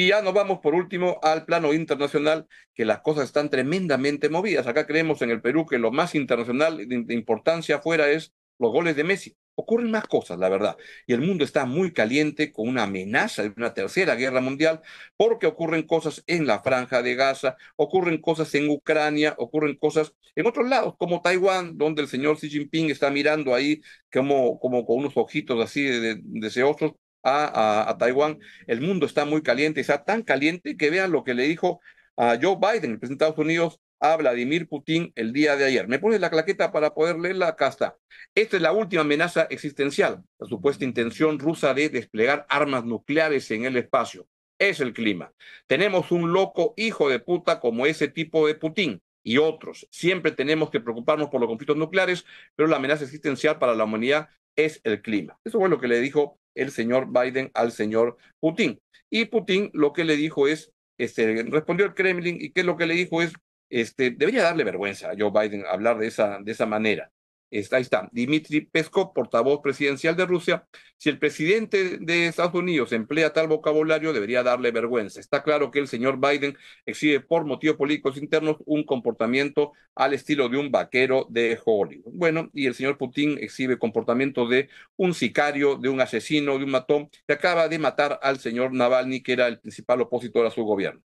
Y ya nos vamos por último al plano internacional, que las cosas están tremendamente movidas. Acá creemos en el Perú que lo más internacional de importancia afuera es los goles de Messi. Ocurren más cosas, la verdad. Y el mundo está muy caliente con una amenaza de una tercera guerra mundial, porque ocurren cosas en la franja de Gaza, ocurren cosas en Ucrania, ocurren cosas en otros lados, como Taiwán, donde el señor Xi Jinping está mirando ahí como, como con unos ojitos así de, deseosos a, Taiwán. El mundo está muy caliente, está tan caliente que vean lo que le dijo a Joe Biden, el presidente de Estados Unidos, a Vladimir Putin el día de ayer. Me pones la claqueta para poder leerla, acá está. Esta es la última amenaza existencial, la supuesta intención rusa de desplegar armas nucleares en el espacio. Es el clima. Tenemos un loco hijo de puta como ese tipo de Putin y otros. Siempre tenemos que preocuparnos por los conflictos nucleares, pero la amenaza existencial para la humanidad es el clima. Eso fue lo que le dijo el señor Biden al señor Putin. Y Putin lo que le dijo es, este, respondió el Kremlin y que lo que le dijo es, este, debería darle vergüenza a Joe Biden hablar de esa, de esa manera ahí está, Dmitry Peskov, portavoz presidencial de Rusia, si el presidente de Estados Unidos emplea tal vocabulario, debería darle vergüenza. Está claro que el señor Biden exhibe por motivos políticos internos un comportamiento al estilo de un vaquero de Hollywood. Bueno, y el señor Putin exhibe comportamiento de un sicario, de un asesino, de un matón, que acaba de matar al señor Navalny, que era el principal opositor a su gobierno.